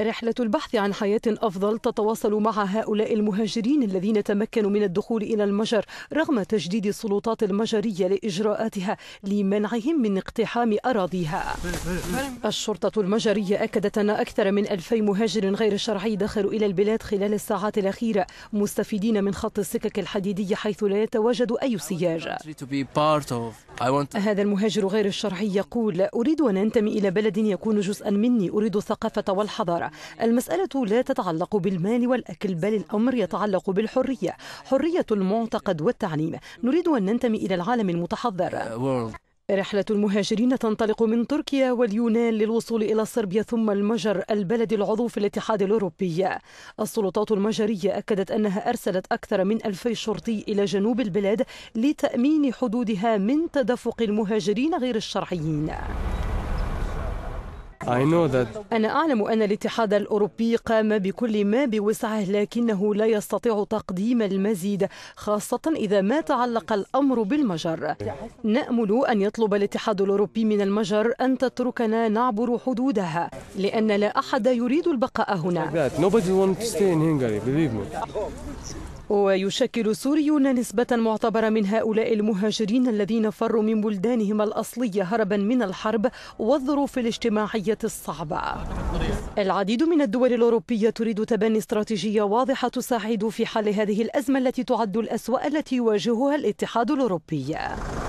رحلة البحث عن حياة أفضل تتواصل مع هؤلاء المهاجرين الذين تمكنوا من الدخول إلى المجر رغم تجديد السلطات المجرية لإجراءاتها لمنعهم من اقتحام أراضيها الشرطة المجرية أكدت أن أكثر من ألفي مهاجر غير شرعي دخلوا إلى البلاد خلال الساعات الأخيرة مستفيدين من خط السكك الحديدية حيث لا يتواجد أي سياج هذا المهاجر غير الشرعي يقول أريد أن أنتمي إلى بلد يكون جزءا مني أريد الثقافة والحضارة المسألة لا تتعلق بالمال والأكل بل الأمر يتعلق بالحرية حرية المعتقد والتعليم نريد أن ننتمي إلى العالم المتحضر uh, رحلة المهاجرين تنطلق من تركيا واليونان للوصول إلى صربيا ثم المجر البلد العضو في الاتحاد الأوروبي السلطات المجرية أكدت أنها أرسلت أكثر من ألفي شرطي إلى جنوب البلاد لتأمين حدودها من تدفق المهاجرين غير الشرعيين أنا أعلم أن الاتحاد الأوروبي قام بكل ما بوسعه لكنه لا يستطيع تقديم المزيد خاصة إذا ما تعلق الأمر بالمجر نأمل أن يطلب الاتحاد الأوروبي من المجر أن تتركنا نعبر حدودها لأن لا أحد يريد البقاء هنا ويشكل سوريون نسبة معتبرة من هؤلاء المهاجرين الذين فروا من بلدانهم الأصلية هربا من الحرب والظروف الاجتماعية الظروفية الصعبة العديد من الدول الأوروبية تريد تبني استراتيجية واضحة تساعد في حل هذه الأزمة التي تعد الأسوأ التي يواجهها الاتحاد الأوروبي